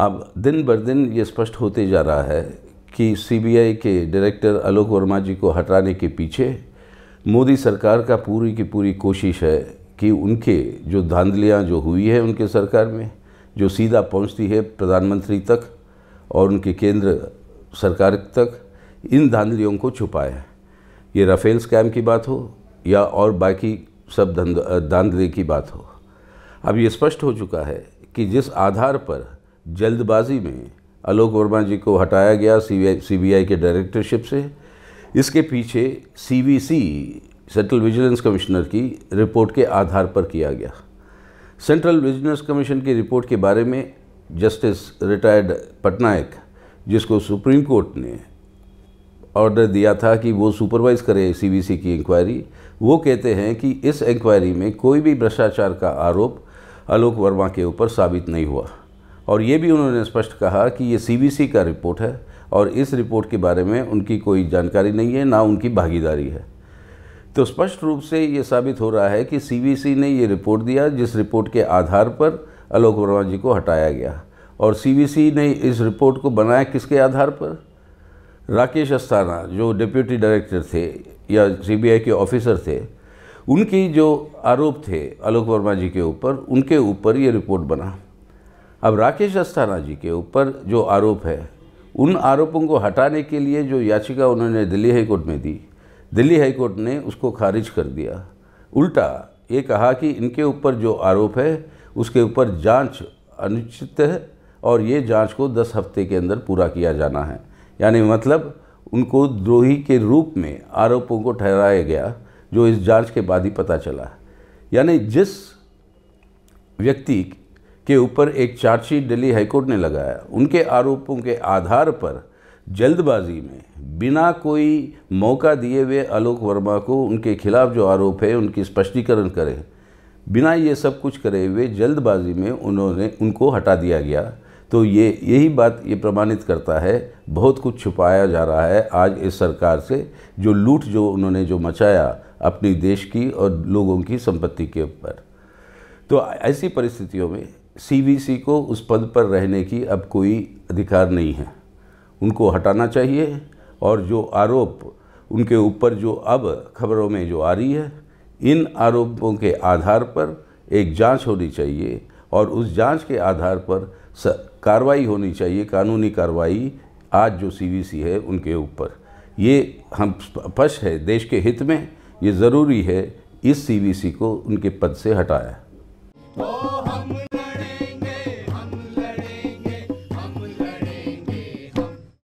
अब दिन बर दिन ये स्पष्ट होते जा रहा है कि सीबीआई के डायरेक्टर आलोक वर्मा जी को हटाने के पीछे मोदी सरकार का पूरी की पूरी कोशिश है कि उनके जो धांधलियाँ जो हुई है उनके सरकार में जो सीधा पहुंचती है प्रधानमंत्री तक और उनके केंद्र सरकार तक इन धांधलियों को छुपाए ये राफेल स्कैम की बात हो या और बाकी सब धांधली की बात हो अब ये स्पष्ट हो चुका है कि जिस आधार पर जल्दबाजी में आलोक वर्मा जी को हटाया गया सीबीआई के डायरेक्टरशिप से इसके पीछे सीवीसी सेंट्रल विजिलेंस कमिश्नर की रिपोर्ट के आधार पर किया गया सेंट्रल विजिलेंस कमीशन की रिपोर्ट के बारे में जस्टिस रिटायर्ड पटनायक जिसको सुप्रीम कोर्ट ने ऑर्डर दिया था कि वो सुपरवाइज करे सीबीसी की इंक्वायरी वो कहते हैं कि इस इंक्वायरी में कोई भी भ्रष्टाचार का आरोप आलोक वर्मा के ऊपर साबित नहीं हुआ और ये भी उन्होंने स्पष्ट कहा कि ये सीबीसी का रिपोर्ट है और इस रिपोर्ट के बारे में उनकी कोई जानकारी नहीं है ना उनकी भागीदारी है तो स्पष्ट रूप से ये साबित हो रहा है कि सीबीसी ने ये रिपोर्ट दिया जिस रिपोर्ट के आधार पर आलोक वर्मा जी को हटाया गया और सीबीसी ने इस रिपोर्ट को बनाया किसके आधार पर राकेश अस्थाना जो डिप्यूटी डायरेक्टर थे या सीबीआई के ऑफिसर थे उनकी जो आरोप थे आलोक वर्मा जी के ऊपर उनके ऊपर ये रिपोर्ट बना अब राकेश अस्थाना जी के ऊपर जो आरोप है उन आरोपों को हटाने के लिए जो याचिका उन्होंने दिल्ली हाईकोर्ट में दी दिल्ली हाईकोर्ट ने उसको खारिज कर दिया उल्टा ये कहा कि इनके ऊपर जो आरोप है उसके ऊपर जांच अनुचित है और ये जांच को 10 हफ्ते के अंदर पूरा किया जाना है यानी मतलब उनको द्रोही के रूप में आरोपों को ठहराया गया जो इस जांच के बाद ही पता चला यानी जिस व्यक्ति के ऊपर एक चार्जशीट दिल्ली हाईकोर्ट ने लगाया उनके आरोपों के आधार पर जल्दबाजी में बिना कोई मौका दिए हुए आलोक वर्मा को उनके खिलाफ जो आरोप है उनकी स्पष्टीकरण करें बिना ये सब कुछ करे हुए जल्दबाजी में उन्होंने उनको हटा दिया गया तो ये यही बात ये प्रमाणित करता है बहुत कुछ छुपाया जा रहा है आज इस सरकार से जो लूट जो उन्होंने जो मचाया अपनी देश की और लोगों की संपत्ति के ऊपर तो ऐसी परिस्थितियों में सीवीसी को उस पद पर रहने की अब कोई अधिकार नहीं है उनको हटाना चाहिए और जो आरोप उनके ऊपर जो अब खबरों में जो आ रही है इन आरोपों के आधार पर एक जांच होनी चाहिए और उस जांच के आधार पर कार्रवाई होनी चाहिए कानूनी कार्रवाई आज जो सीवीसी है उनके ऊपर ये हम स्पष्ट है देश के हित में ये ज़रूरी है इस सीवीसी को उनके पद से हटाया